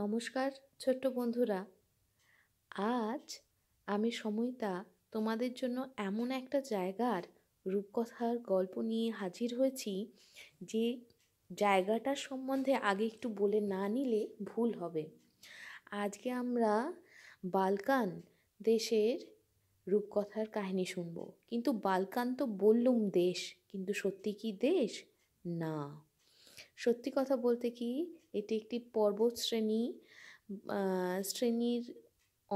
নমস্কার ছোট্ট বন্ধুরা আজ আমি সময়তা তোমাদের জন্য এমন একটা জায়গার রূপকথার গল্প নিয়ে হাজির হয়েছি যে জায়গাটার সম্বন্ধে আগে একটু বলে না নিলে ভুল হবে আজকে আমরা বালকান দেশের রূপকথার কাহিনী শুনব কিন্তু বালকান তো বললুম দেশ কিন্তু সত্যি কি দেশ না সত্যি কথা বলতে কি এটি একটি পর্বত শ্রেণী শ্রেণীর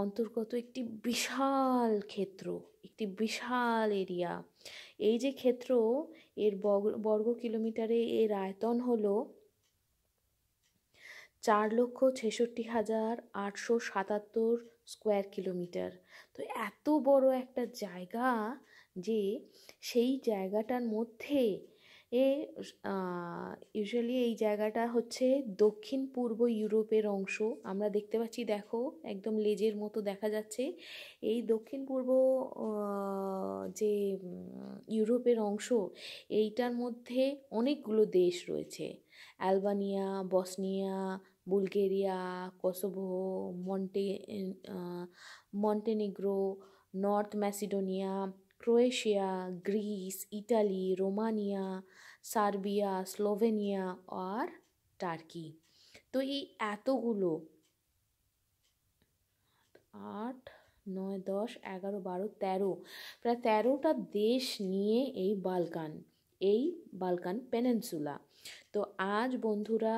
অন্তর্গত একটি বিশাল ক্ষেত্র একটি বিশাল এরিয়া এই যে ক্ষেত্র এর বর্গ কিলোমিটারে এর আয়তন হল চার লক্ষ ছেষট্টি হাজার আটশো সাতাত্তর স্কোয়ার কিলোমিটার তো এত বড় একটা জায়গা যে সেই জায়গাটার মধ্যে এ ইউজুয়ালি এই জায়গাটা হচ্ছে দক্ষিণ পূর্ব ইউরোপের অংশ আমরা দেখতে পাচ্ছি দেখো একদম লেজের মতো দেখা যাচ্ছে এই দক্ষিণ পূর্ব যে ইউরোপের অংশ এইটার মধ্যে অনেকগুলো দেশ রয়েছে Albania Bosnia Bulgaria Kosovo Monte Montenegro North Macedonia Croatia Greece Italy Romania Serbia Slovenia আর টার্কি তো এই এতগুলো আট নয় দশ এগারো বারো তেরো প্রায় তেরোটা দেশ নিয়ে এই বালকান এই বালকান পেনেনসুলা তো আজ বন্ধুরা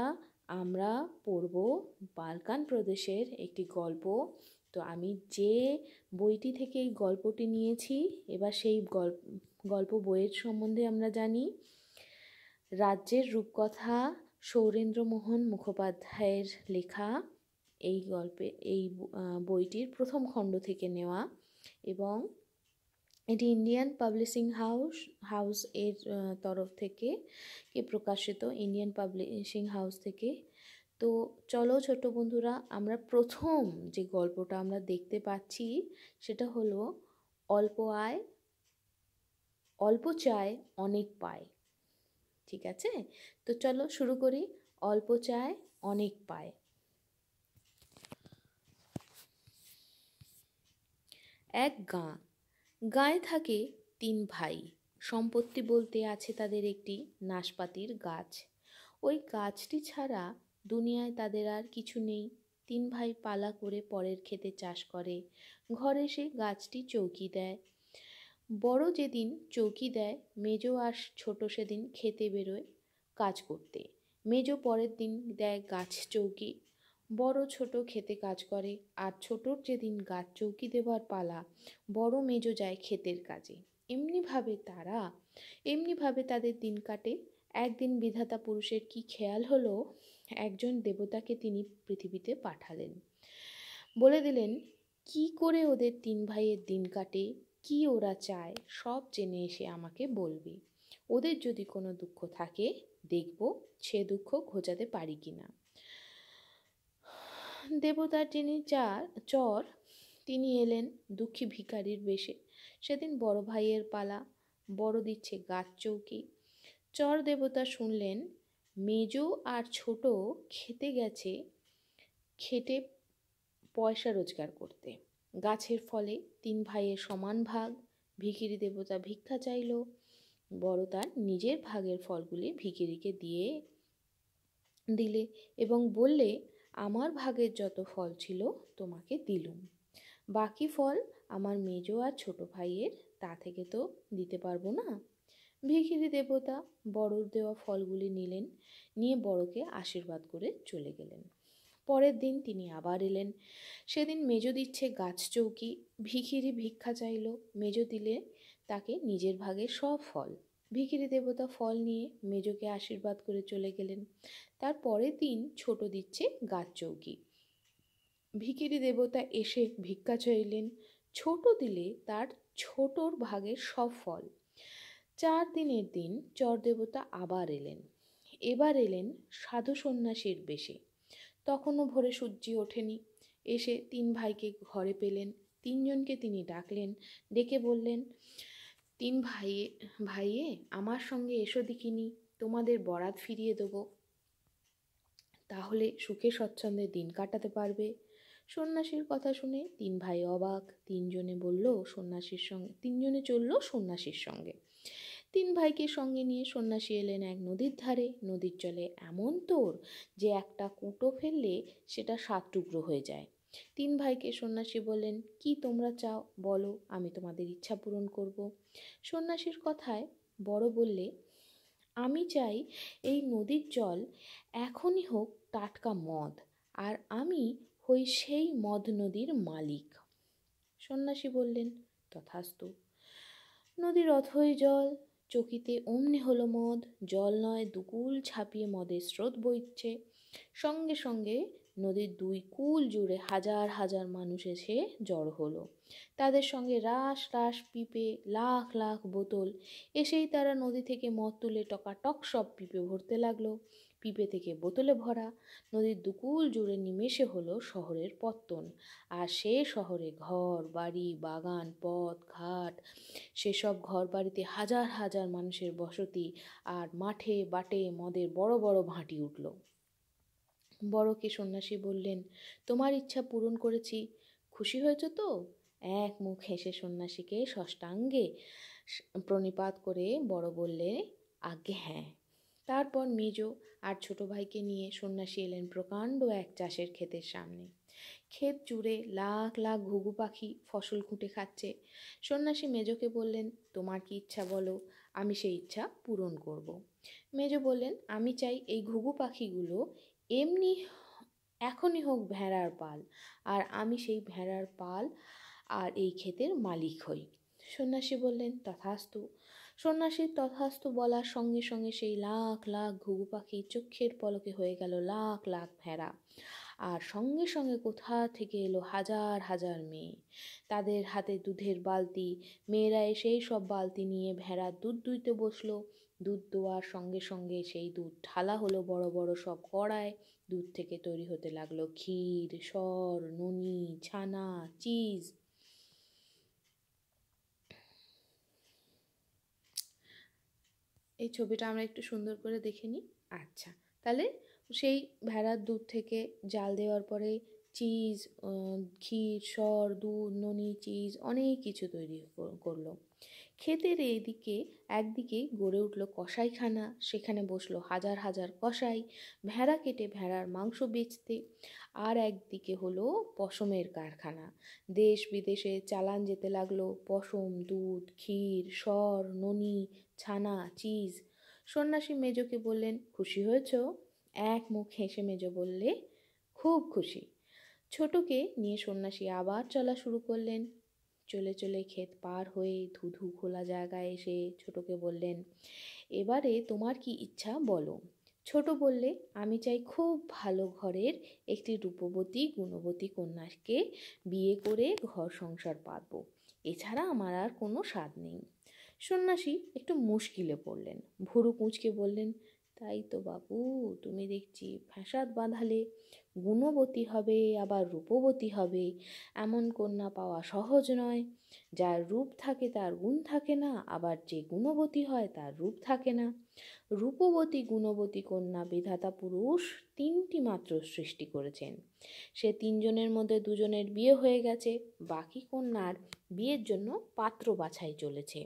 আমরা পড়ব বালকান প্রদেশের একটি গল্প তো আমি যে বইটি থেকে এই গল্পটি নিয়েছি এবার সেই গল্প গল্প বইয়ের সম্বন্ধে আমরা জানি রাজ্যের রূপকথা সৌরেন্দ্রমোহন মুখোপাধ্যায়ের লেখা এই গল্পে এই বইটির প্রথম খণ্ড থেকে নেওয়া এবং এটি ইন্ডিয়ান পাবলিশিং হাউস হাউস এর তরফ থেকে কে প্রকাশিত ইন্ডিয়ান পাবলিশিং হাউস থেকে তো চলো ছোট বন্ধুরা আমরা প্রথম যে গল্পটা আমরা দেখতে পাচ্ছি সেটা হলো অল্প আয় অল্প চায় অনেক পায় ঠিক আছে তো চলো শুরু করি অল্প চায় অনেক পায় এক গাঁ গাঁয়ে থাকে তিন ভাই সম্পত্তি বলতে আছে তাদের একটি নাশপাতির গাছ ওই গাছটি ছাড়া দুনিয়ায় তাদের আর কিছু নেই তিন ভাই পালা করে পরের ক্ষেতে চাষ করে ঘরে সে গাছটি চৌকি দেয় বড় যেদিন চৌকি দেয় মেজ আর ছোট সেদিন খেতে বেরোয় কাজ করতে মেজ পরের দিন দেয় গাছ চৌকি বড় ছোট খেতে কাজ করে আর ছোটর যেদিন গাছ চৌকি দেবার পালা বড় মেজ যায় ক্ষেতের কাজে এমনিভাবে তারা এমনিভাবে তাদের দিন কাটে একদিন বিধাতা পুরুষের কি খেয়াল হলো একজন দেবতাকে তিনি পৃথিবীতে পাঠালেন বলে দিলেন কি করে ওদের তিন ভাইয়ের দিন কাটে কি ওরা চায় সব জেনে এসে আমাকে বলবি ওদের যদি কোনো দুঃখ থাকে দেখব সে দুঃখ ঘোচাতে পারি কি না দেবতার যিনি চার চর তিনি এলেন দুঃখী ভিকারির বেশে সেদিন বড় ভাইয়ের পালা বড় দিচ্ছে গাছ চৌকি চর দেবতা শুনলেন মেজ আর ছোট খেতে গেছে খেটে পয়সা রোজগার করতে গাছের ফলে তিন ভাইয়ের সমান ভাগ ভিখিরি দেবতা ভিক্ষা চাইল বড় তার নিজের ভাগের ফলগুলি ভিখিরিকে দিয়ে দিলে এবং বললে আমার ভাগের যত ফল ছিল তোমাকে দিলুম বাকি ফল আমার মেজো আর ছোট ভাইয়ের তা থেকে তো দিতে পারবো না ভিখিরি দেবতা বড়র দেওয়া ফলগুলি নিলেন নিয়ে বড়কে আশীর্বাদ করে চলে গেলেন পরের দিন তিনি আবার এলেন সেদিন মেজো দিচ্ছে গাছ চৌকি ভিখিরি ভিক্ষা চাইল মেজো দিলে তাকে নিজের ভাগে সব ফল ভিখিরি দেবতা ফল নিয়ে মেজোকে আশীর্বাদ করে চলে গেলেন তার পরের দিন ছোট দিচ্ছে গাছ চৌকি ভিখিরি দেবতা এসে ভিক্ষা চাইলেন ছোট দিলে তার ছোটর ভাগে সব ফল চার দিনের দিন চরদেবতা আবার এলেন এবার এলেন সাধু সন্ন্যাসীর বেশে তখনও ভোরে সূর্যি ওঠেনি এসে তিন ভাইকে ঘরে পেলেন তিনজনকে তিনি ডাকলেন ডেকে বললেন তিন ভাইয়ে ভাইয়ে আমার সঙ্গে এসো দিকিনি তোমাদের বরাত ফিরিয়ে দেবো তাহলে সুখে স্বচ্ছন্দে দিন কাটাতে পারবে সন্ন্যাসীর কথা শুনে তিন ভাই অবাক তিনজনে বলল সন্ন্যাসীর সঙ্গে তিনজনে চলল সন্ন্যাসীর সঙ্গে তিন ভাইকে সঙ্গে নিয়ে সন্ন্যাসী এলেন এক নদীর ধারে নদীর জলে এমন তোর যে একটা কুটো ফেললে সেটা সাত টুকরো হয়ে যায় তিন ভাইকে সন্ন্যাসী বললেন কি তোমরা চাও বলো আমি তোমাদের ইচ্ছা পূরণ করব সন্ন্যাসীর কথায় বড় বললে আমি চাই এই নদীর জল এখনই হোক টাটকা মদ আর আমি হই সেই মদ নদীর মালিক সন্ন্যাসী বললেন তথাস্তু নদীর অথই জল চকিতে অমনি হলো মদ জল নয় দুকুল ছাপিয়ে মদের স্রোত বইছে সঙ্গে সঙ্গে নদীর দুই কুল জুড়ে হাজার হাজার মানুষ এসে জড় হলো তাদের সঙ্গে রাস রাস পিপে লাখ লাখ বোতল এসেই তারা নদী থেকে মদ তুলে টকাটক সব পিপে ভরতে লাগলো পিপে থেকে বোতলে ভরা নদীর দুকুল জুড়ে নিমেষে হলো শহরের পত্তন আর সে শহরে ঘর বাড়ি বাগান পথ ঘাট সেসব ঘর বাড়িতে হাজার হাজার মানুষের বসতি আর মাঠে বাটে মদের বড় বড় ভাঁটি উঠল বড়কে সন্ন্যাসী বললেন তোমার ইচ্ছা পূরণ করেছি খুশি হয়েছ তো এক মুখ হেসে সন্ন্যাসীকে ষষ্ঠাঙ্গে প্রণিপাত করে বড় বললে আগে হ্যাঁ তারপর মেজ আর ছোট ভাইকে নিয়ে সন্ন্যাসী এলেন প্রকাণ্ড এক চাষের ক্ষেতের সামনে ক্ষেত জুড়ে লাখ লাখ ঘুঘু পাখি ফসল খুঁটে খাচ্ছে সন্ন্যাসী মেজকে বললেন তোমার কি ইচ্ছা বলো আমি সেই ইচ্ছা পূরণ করব। মেজ বললেন আমি চাই এই ঘুঘু পাখিগুলো এমনি এখনই হোক ভেড়ার পাল আর আমি সেই ভেড়ার পাল আর এই ক্ষেতের মালিক হই সন্ন্যাসী বললেন তথাস্তু সন্ন্যাসীর তথাস্তু বলার সঙ্গে সঙ্গে সেই লাখ লাখ ঘুঘু পাখি চক্ষের পলকে হয়ে গেল লাখ লাখ ভেড়া আর সঙ্গে সঙ্গে কোথা থেকে এলো হাজার হাজার মেয়ে তাদের হাতে দুধের বালতি মেয়েরা সেই সব বালতি নিয়ে ভেড়া দুধ দুইতে বসলো দুধ দোয়ার সঙ্গে সঙ্গে সেই দুধ ঢালা হলো বড় বড় সব কড়ায় দুধ থেকে তৈরি হতে লাগলো ক্ষীর সর নুনি ছানা চিজ এই ছবিটা আমরা একটু সুন্দর করে দেখে নিই আচ্ছা তাহলে সেই ভেড়ার দুধ থেকে জাল দেওয়ার পরে চিজ ঘি সর দুধ ননি চিজ অনেক কিছু তৈরি করলো ক্ষেতের এদিকে একদিকে গড়ে উঠল কষাইখানা সেখানে বসলো হাজার হাজার কষাই ভেড়া কেটে ভেড়ার মাংস বেচতে আর একদিকে হলো পশমের কারখানা দেশ বিদেশে চালান যেতে লাগলো পশম দুধ ক্ষীর সর ননি ছানা চিজ সন্ন্যাসী মেজোকে বললেন খুশি হয়েছ এক মুখ হেসে মেজো বললে খুব খুশি ছোটকে নিয়ে সন্ন্যাসী আবার চলা শুরু করলেন চলে চলে ক্ষেত পার হয়ে ধুধু খোলা জায়গায় এসে ছোটকে বললেন এবারে তোমার কি ইচ্ছা বলো ছোট বললে আমি চাই খুব ভালো ঘরের একটি রূপবতী গুণবতী কন্যাকে বিয়ে করে ঘর সংসার পাতব এছাড়া আমার আর কোনো স্বাদ নেই সন্ন্যাসী একটু মুশকিলে পড়লেন ভুরু কুঁচকে বললেন তাই তো বাবু তুমি দেখছি ফ্যাসাদ বাঁধালে গুণবতী হবে আবার রূপবতী হবে এমন কন্যা পাওয়া সহজ নয় যার রূপ থাকে তার গুণ থাকে না আবার যে গুণবতী হয় তার রূপ থাকে না রূপবতী গুণবতী কন্যা বিধাতা পুরুষ তিনটি মাত্র সৃষ্টি করেছেন সে তিনজনের মধ্যে দুজনের বিয়ে হয়ে গেছে বাকি কন্যার বিয়ের জন্য পাত্র বাছাই চলেছে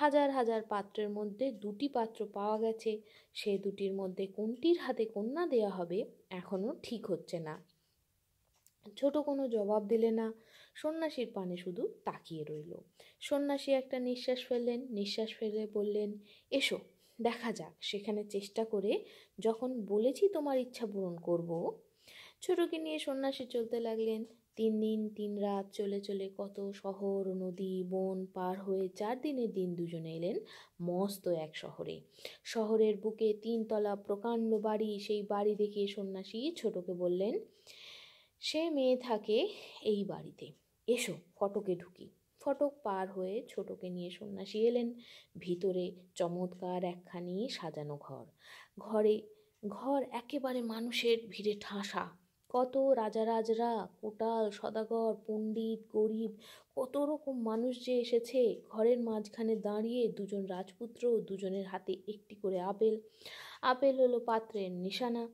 হাজার হাজার পাত্রের মধ্যে দুটি পাত্র পাওয়া গেছে সে দুটির মধ্যে কোনটির হাতে কন্যা দেয়া হবে এখনও ঠিক হচ্ছে না ছোট কোনো জবাব দিলে না সন্ন্যাসীর পানে শুধু তাকিয়ে রইল সন্ন্যাসী একটা নিঃশ্বাস ফেললেন নিঃশ্বাস ফেলে বললেন এসো দেখা যাক সেখানে চেষ্টা করে যখন বলেছি তোমার ইচ্ছা পূরণ করব ছোটকে নিয়ে সন্ন্যাসী চলতে লাগলেন তিন দিন তিন রাত চলে চলে কত শহর নদী বন পার হয়ে চার দিনের দিন দুজনে এলেন মস্ত এক শহরে শহরের বুকে তিনতলা প্রকাণ্ড বাড়ি সেই বাড়ি দেখে সন্ন্যাসী ছোটকে বললেন সে মেয়ে থাকে এই বাড়িতে এসো ফটকে ঢুকি ফটক পার হয়ে ছোটকে নিয়ে সন্ন্যাসী এলেন ভিতরে চমৎকার একখানি সাজানো ঘর ঘরে ঘর একেবারে মানুষের ভিড়ে ঠাসা কত রাজা রাজরা কোটাল সদাগর পণ্ডিত গরিব কত রকম মানুষ যে এসেছে ঘরের মাঝখানে দাঁড়িয়ে দুজন রাজপুত্র দুজনের হাতে একটি করে আপেল আপেল হলো পাত্রের নিশানা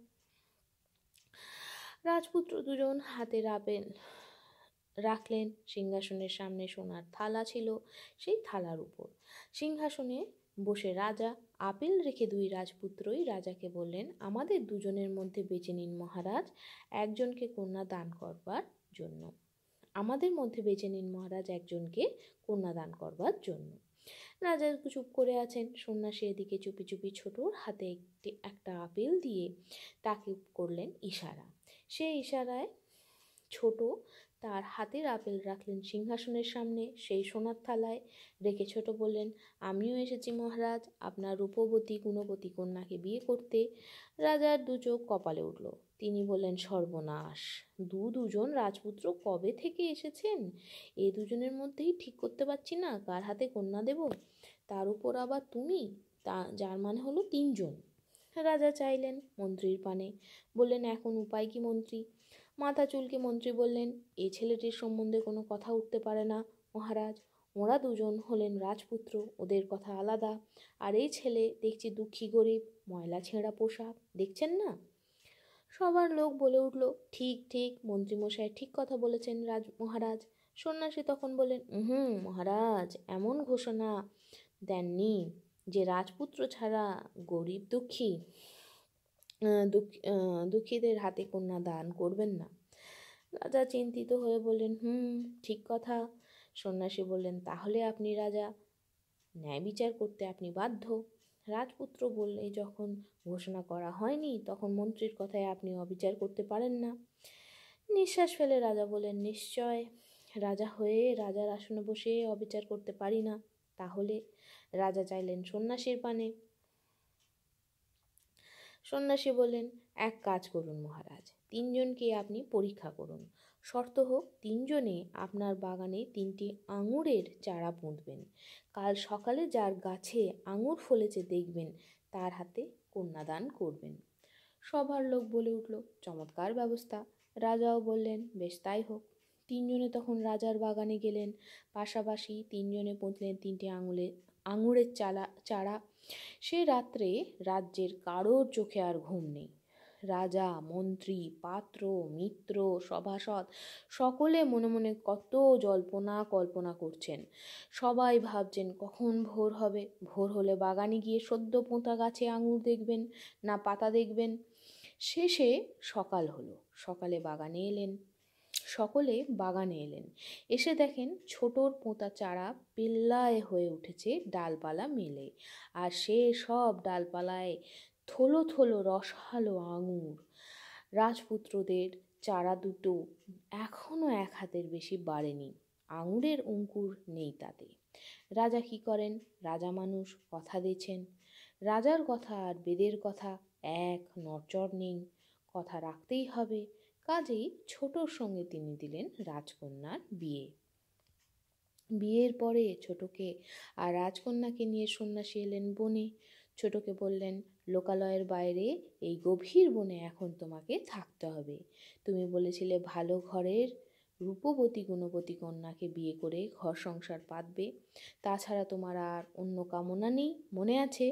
রাজপুত্র দুজন হাতের আপেল রাখলেন সিংহাসনের সামনে সোনার থালা ছিল সেই থালার উপর সিংহাসনে বসে রাজা আপেল রেখে দুই রাজপুত্রই রাজাকে বললেন আমাদের দুজনের মধ্যে বেছে নিন মহারাজ একজনকে কন্যা দান করবার জন্য আমাদের মধ্যে বেছে নিন মহারাজ একজনকে কন্যা দান করবার জন্য রাজা চুপ করে আছেন সন্ন্যাসী এদিকে চুপি চুপি ছোটোর হাতে একটি একটা আপেল দিয়ে তাকে করলেন ইশারা সেই ইশারায় ছোট তার হাতের আপেল রাখলেন সিংহাসনের সামনে সেই সোনার থালায় রেখে ছোট বললেন আমিও এসেছি মহারাজ আপনার রূপবতী গুণবতী কন্যাকে বিয়ে করতে রাজার দু চোখ কপালে উঠল তিনি বললেন সর্বনাশ দু দুজন রাজপুত্র কবে থেকে এসেছেন এ দুজনের মধ্যেই ঠিক করতে পারছি না কার হাতে কন্যা দেব তার উপর আবার তুমি তা যার মানে হলো তিনজন রাজা চাইলেন মন্ত্রীর পানে বললেন এখন উপায় কি মন্ত্রী মাথা চুলকে মন্ত্রী বললেন এই ছেলেটির সম্বন্ধে কোনো কথা উঠতে পারে না মহারাজ ওরা দুজন হলেন রাজপুত্র ওদের কথা আলাদা আর এই ছেলে দেখছি দুঃখী গরিব ময়লা ছেঁড়া পোশাক দেখছেন না সবার লোক বলে উঠল ঠিক ঠিক মন্ত্রীমশাই ঠিক কথা বলেছেন রাজ মহারাজ সন্ন্যাসী তখন বলেন হুম মহারাজ এমন ঘোষণা দেননি যে রাজপুত্র ছাড়া গরিব দুঃখী দুঃখীদের হাতে কন্যা দান করবেন না রাজা চিন্তিত হয়ে বললেন হুম ঠিক কথা সন্ন্যাসী বললেন তাহলে আপনি রাজা ন্যায় বিচার করতে আপনি বাধ্য রাজপুত্র বললে যখন ঘোষণা করা হয়নি তখন মন্ত্রীর কথায় আপনি অবিচার করতে পারেন না নিঃশ্বাস ফেলে রাজা বলেন নিশ্চয় রাজা হয়ে রাজার আসনে বসে অবিচার করতে পারি না তাহলে রাজা চাইলেন সন্ন্যাসীর পানে সন্ন্যাসী বললেন এক কাজ করুন মহারাজ তিনজনকে আপনি পরীক্ষা করুন শর্ত হোক তিনজনে আপনার বাগানে তিনটি আঙুরের চারা পুঁতবেন কাল সকালে যার গাছে আঙুর ফলেছে দেখবেন তার হাতে কন্যাদান করবেন সবার লোক বলে উঠল চমৎকার ব্যবস্থা রাজাও বললেন বেশ তাই হোক তিনজনে তখন রাজার বাগানে গেলেন পাশাপাশি তিনজনে পুঁতলেন তিনটি আঙুলে আঙুরের চালা চারা সে রাত্রে রাজ্যের কারোর চোখে আর ঘুম নেই রাজা মন্ত্রী পাত্র মিত্র সভাসদ সকলে মনে মনে কত জল্পনা কল্পনা করছেন সবাই ভাবছেন কখন ভোর হবে ভোর হলে বাগানে গিয়ে সদ্য পোঁতা গাছে আঙুর দেখবেন না পাতা দেখবেন শেষে সকাল হলো সকালে বাগানে এলেন সকলে বাগানে এলেন এসে দেখেন ছোটোর পোঁতা চারা পেল্লায় হয়ে উঠেছে ডালপালা মেলে আর সে সব ডালপালায় থলো থলো রসালো আঙুর রাজপুত্রদের চারা দুটো এখনও এক হাতের বেশি বাড়েনি আঙুরের অঙ্কুর নেই তাতে রাজা কি করেন রাজা মানুষ কথা দিয়েছেন রাজার কথা আর বেদের কথা এক নচর নেই কথা রাখতেই হবে কাজেই ছোটোর সঙ্গে তিনি দিলেন রাজকন্যার বিয়ে বিয়ের পরে ছোটকে আর রাজকন্যাকে নিয়ে সন্ন্যাসী এলেন বনে ছোটকে বললেন লোকালয়ের বাইরে এই গভীর বনে এখন তোমাকে থাকতে হবে তুমি বলেছিলে ভালো ঘরের রূপবতী গুণবতী কন্যাকে বিয়ে করে ঘর সংসার পাতবে তাছাড়া তোমার আর অন্য কামনা নেই মনে আছে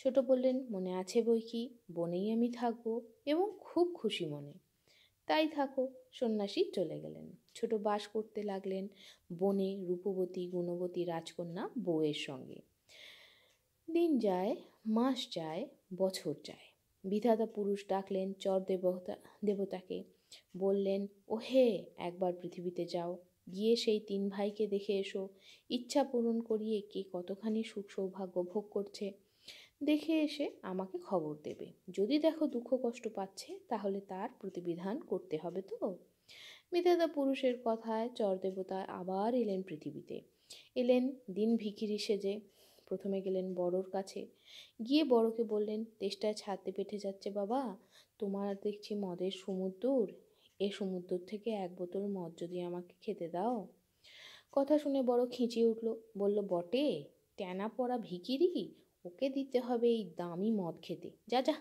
ছোট বললেন মনে আছে বই কি বনেই আমি থাকবো এবং খুব খুশি মনে তাই থাকো সন্ন্যাসী চলে গেলেন ছোট বাস করতে লাগলেন বনে রূপবতী গুণবতী রাজকন্যা বউয়ের সঙ্গে দিন যায় মাস যায় বছর যায় বিধাতা পুরুষ ডাকলেন চর দেবতা দেবতাকে বললেন ও হে একবার পৃথিবীতে যাও গিয়ে সেই তিন ভাইকে দেখে এসো ইচ্ছা পূরণ করিয়ে কে কতখানি সুখ সৌভাগ্য ভোগ করছে দেখে এসে আমাকে খবর দেবে যদি দেখো দুঃখ কষ্ট পাচ্ছে তাহলে তার প্রতিবিধান করতে হবে তো মিতাদা পুরুষের কথায় চরদেবতা আবার এলেন পৃথিবীতে এলেন দিন ভিখিরি সেজে প্রথমে গেলেন বড়োর কাছে গিয়ে বড়কে বললেন তেষ্টায় ছাদে পেটে যাচ্ছে বাবা তোমার দেখছি মদের সমুদ্র এ সমুদ্র থেকে এক বোতল মদ যদি আমাকে খেতে দাও কথা শুনে বড় খিঁচিয়ে উঠল বলল বটে ট্যানা পড়া ভিকিরি ওকে দিতে হবে এই দামি মদ খেতে যা যা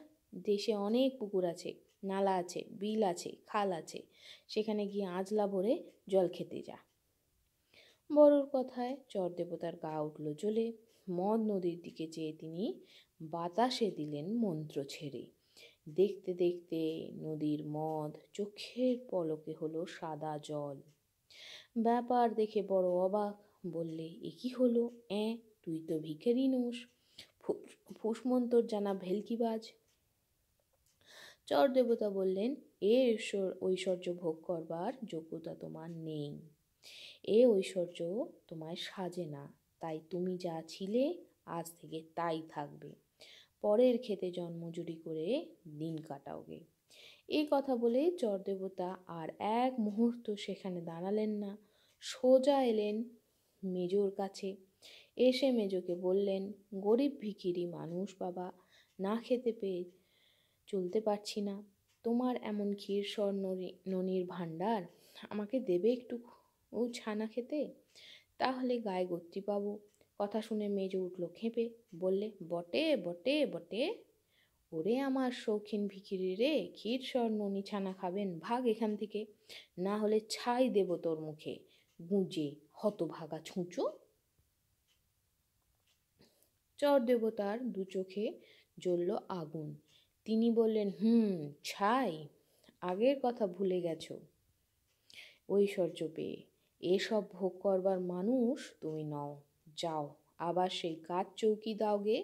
দেশে অনেক পুকুর আছে নালা আছে বিল আছে খাল আছে সেখানে গিয়ে আজলা ভরে জল খেতে যা বড়োর কথায় চরদেবতার গা উঠল জ্বলে মদ নদীর দিকে চেয়ে তিনি বাতাসে দিলেন মন্ত্র ছেড়ে দেখতে দেখতে নদীর মদ চোখের পলকে হলো সাদা জল ব্যাপার দেখে বড় অবাক বললে এ কি হলো অ্যাঁ তুই তো ভিখারি নোস ফুসমন্তর জানা ভেলকিবাজ চর দেবতা বললেন এ ঐশ্বর্য ভোগ করবার যোগ্যতা তোমার নেই এ ঐশ্বর্য তোমায় সাজে না তাই তুমি যা ছিলে আজ থেকে তাই থাকবে পরের খেতে জন্মজুরি করে দিন কাটাওগে এই কথা বলে চরদেবতা আর এক মুহূর্ত সেখানে দাঁড়ালেন না সোজা এলেন মেজর কাছে এসে মেজোকে বললেন গরিব ভিকিরি মানুষ বাবা না খেতে পেয়ে চলতে পারছি না তোমার এমন ক্ষীর ক্ষীরসর ননির ভাণ্ডার আমাকে দেবে একটু ও ছানা খেতে তাহলে গায়ে গত্রি পাবো কথা শুনে মেজো উঠল খেপে বললে বটে বটে বটে ওরে আমার শৌখিন ভিকিরি রে ক্ষীর স্বর্ণনি ছানা খাবেন ভাগ এখান থেকে না হলে ছাই দেব তোর মুখে গুঁজে হতভাগা ছুঁচো চর দেবতার দু চোখে জ্বলল আগুন তিনি বললেন হুম ছাই আগের কথা ভুলে গেছ ঐশ্বর্য পেয়ে এসব ভোগ করবার মানুষ তুমি নও যাও আবার সেই কাজ চৌকি দাও গে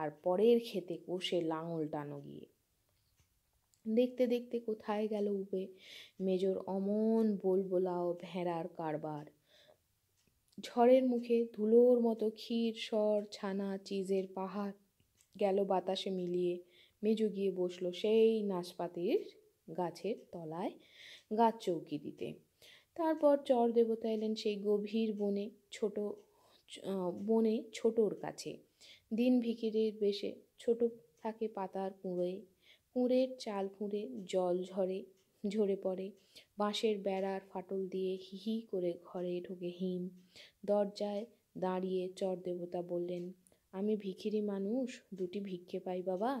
আর পরের খেতে কষে লাঙল টানো গিয়ে দেখতে দেখতে কোথায় গেল উবে মেজর অমন বোলবোলাও ভেড়ার কারবার ঝড়ের মুখে ধুলোর মতো ক্ষীর সর ছানা চিজের পাহাড় গেল বাতাসে মিলিয়ে মেজু গিয়ে বসলো সেই নাশপাতির গাছের তলায় গাছ চৌকি দিতে তারপর চর দেবতা এলেন সেই গভীর বনে ছোট বনে ছোটোর কাছে দিন ভিকিরের বেশে ছোট থাকে পাতার কুঁড়ে কুঁড়ের চাল কুঁড়ে জল ঝরে ঝরে পড়ে বাঁশের বেড়ার ফাটল দিয়ে হিহি করে ঘরে ঢুকে হিম দরজায় দাঁড়িয়ে চর দেবতা বললেন আমি ভিখিরি মানুষ দুটি ভিক্ষে পাই বাবা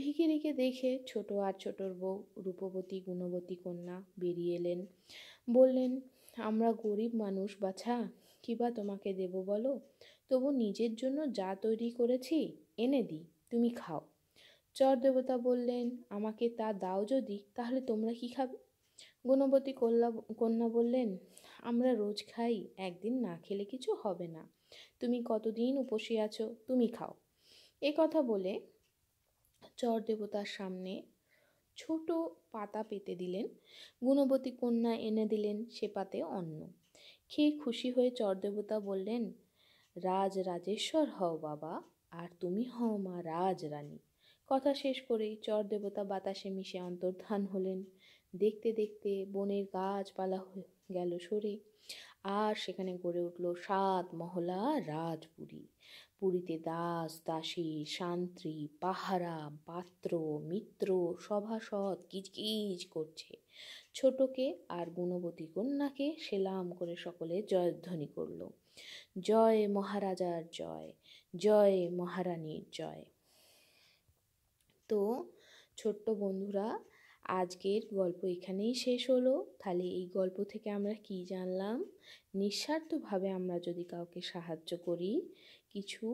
ভিখিরিকে দেখে ছোট আর ছোটর বউ রূপবতী গুণবতী কন্যা বেরিয়ে এলেন বললেন আমরা গরিব মানুষ বাছা কিবা তোমাকে দেব বলো তবু নিজের জন্য যা তৈরি করেছি এনে দিই তুমি খাও চরদেবতা বললেন আমাকে তা দাও যদি তাহলে তোমরা কি খাবে গুণবতী কল্যা কন্যা বললেন আমরা রোজ খাই একদিন না খেলে কিছু হবে না তুমি কতদিন উপসে আছো তুমি খাও এ কথা বলে চর দেবতার সামনে ছোট পাতা পেতে দিলেন গুণবতী কন্যা এনে দিলেন সে পাতে অন্ন খেয়ে খুশি হয়ে চরদেবতা বললেন রাজ রাজেশ্বর হও বাবা আর তুমি হও মা রাজ রানী কথা শেষ করেই চর দেবতা বাতাসে মিশে অন্তর্ধান হলেন দেখতে দেখতে বনের গাছপালা গেল সরে আর সেখানে গড়ে উঠল সাত মহলা রাজপুরী পুরীতে দাস দাসী শান্ত্রী পাহারা পাত্র মিত্র সভাসদ কিচকিচ করছে ছোটকে আর গুণবতী কন্যাকে সেলাম করে সকলে জয়ধ্বনি করল জয় মহারাজার জয় জয় মহারানীর জয় তো ছোট্ট বন্ধুরা আজকের গল্প এখানেই শেষ হলো তাহলে এই গল্প থেকে আমরা কি জানলাম নিঃস্বার্থভাবে আমরা যদি কাউকে সাহায্য করি কিছু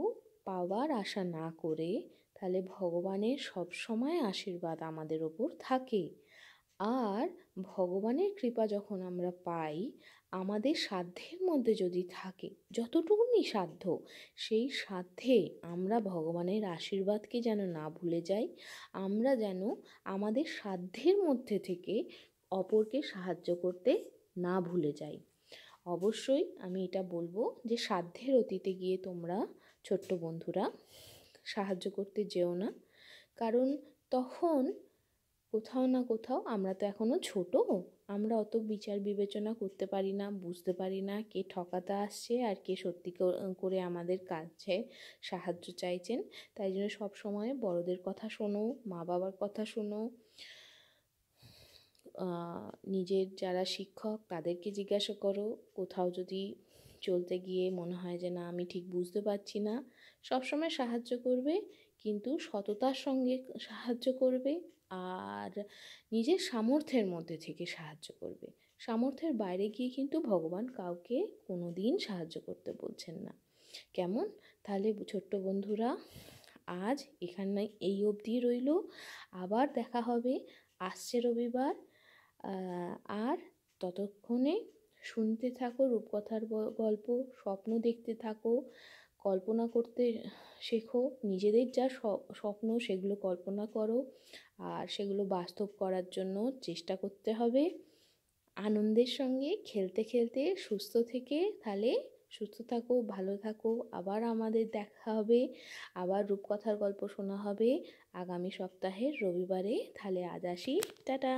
পাওয়ার আশা না করে তাহলে ভগবানের সব সময় আশীর্বাদ আমাদের ওপর থাকে আর ভগবানের কৃপা যখন আমরা পাই আমাদের সাধ্যের মধ্যে যদি থাকে যতটুকুনি সাধ্য সেই সাধ্যে আমরা ভগবানের আশীর্বাদকে যেন না ভুলে যাই আমরা যেন আমাদের সাধ্যের মধ্যে থেকে অপরকে সাহায্য করতে না ভুলে যাই অবশ্যই আমি এটা বলবো যে সাধ্যের অতীতে গিয়ে তোমরা ছোট্ট বন্ধুরা সাহায্য করতে যেও না কারণ তখন কোথাও না কোথাও আমরা তো এখনও ছোট আমরা অত বিচার বিবেচনা করতে পারি না বুঝতে পারি না কে ঠকাতে আসছে আর কে সত্যি করে আমাদের কাছে সাহায্য চাইছেন তাই জন্য সবসময় বড়দের কথা শোনো মা বাবার কথা শোনো নিজের যারা শিক্ষক তাদেরকে জিজ্ঞাসা করো কোথাও যদি চলতে গিয়ে মনে হয় যে না আমি ঠিক বুঝতে পারছি না সবসময় সাহায্য করবে কিন্তু সততার সঙ্গে সাহায্য করবে আর নিজের সামর্থ্যের মধ্যে থেকে সাহায্য করবে সামর্থ্যের বাইরে গিয়ে কিন্তু ভগবান কাউকে কোনো দিন সাহায্য করতে বলছেন না কেমন তাহলে ছোট্ট বন্ধুরা আজ এখানে এই অবধি রইল আবার দেখা হবে আসছে রবিবার আর ততক্ষণে শুনতে থাকো রূপকথার গল্প স্বপ্ন দেখতে থাকো কল্পনা করতে শেখো নিজেদের যা স্বপ্ন সেগুলো কল্পনা করো আর সেগুলো বাস্তব করার জন্য চেষ্টা করতে হবে আনন্দের সঙ্গে খেলতে খেলতে সুস্থ থেকে তাহলে সুস্থ থাকো ভালো থাকো আবার আমাদের দেখা হবে আবার রূপকথার গল্প শোনা হবে আগামী সপ্তাহের রবিবারে তাহলে আজ আসি টাটা